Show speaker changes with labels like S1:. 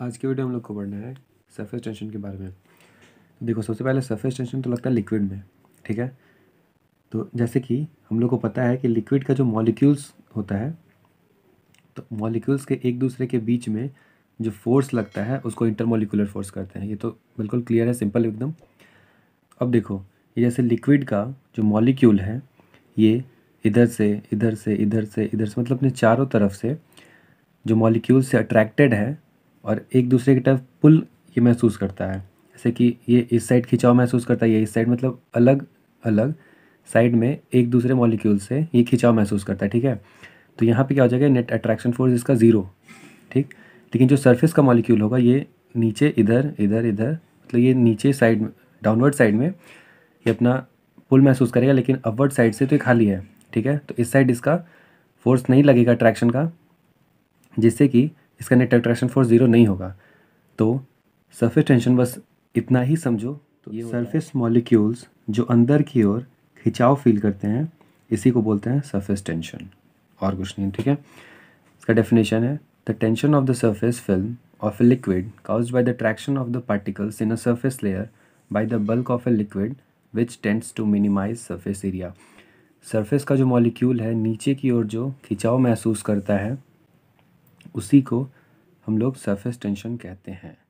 S1: आज के वीडियो हम लोग को पढ़ना है सरफेस टेंशन के बारे में देखो सबसे पहले सरफेस टेंशन तो लगता है लिक्विड में ठीक है तो जैसे कि हम लोग को पता है कि लिक्विड का जो मॉलिक्यूल्स होता है तो मॉलिक्यूल्स के एक दूसरे के बीच में जो फोर्स लगता है उसको इंटरमोलिकुलर फोर्स करते हैं ये तो बिल्कुल क्लियर है सिंपल एकदम अब देखो ये जैसे लिक्विड का जो मॉलिक्यूल है ये इधर से इधर से इधर से इधर से मतलब अपने चारों तरफ से जो मॉलिक्यूल से अट्रैक्टेड है और एक दूसरे की तरफ पुल ये महसूस करता है जैसे कि ये इस साइड खिंचाव महसूस करता है ये इस साइड मतलब अलग अलग साइड में एक दूसरे मॉलिक्यूल से ये खिंचाव महसूस करता है ठीक है तो यहाँ पे क्या हो जाएगा नेट अट्रैक्शन फोर्स इसका ज़ीरो ठीक लेकिन जो सरफेस का मॉलिक्यूल होगा ये नीचे इधर इधर इधर मतलब ये नीचे साइड डाउनवर्ड साइड में ये अपना पुल महसूस करेगा लेकिन अपवर्ड साइड से तो ये खाली है ठीक है तो इस साइड इसका फोर्स नहीं लगेगा अट्रैक्शन का जिससे कि इसका नेट अट्रैक्शन फोर्स ज़ीरो नहीं होगा तो सरफेस टेंशन बस इतना ही समझो तो ये सरफेस मॉलिक्यूल्स जो अंदर की ओर खिंचाव फील करते हैं इसी को बोलते हैं सरफेस टेंशन और कुछ नहीं ठीक है इसका डेफिनेशन है the tension of the surface film of a liquid caused by the attraction of the particles in a surface layer by the bulk of a liquid which tends to minimise surface area surface का जो molecule है नीचे की ओर जो खिंचाव महसूस करता है उसी को हम लोग सरफेस टेंशन कहते हैं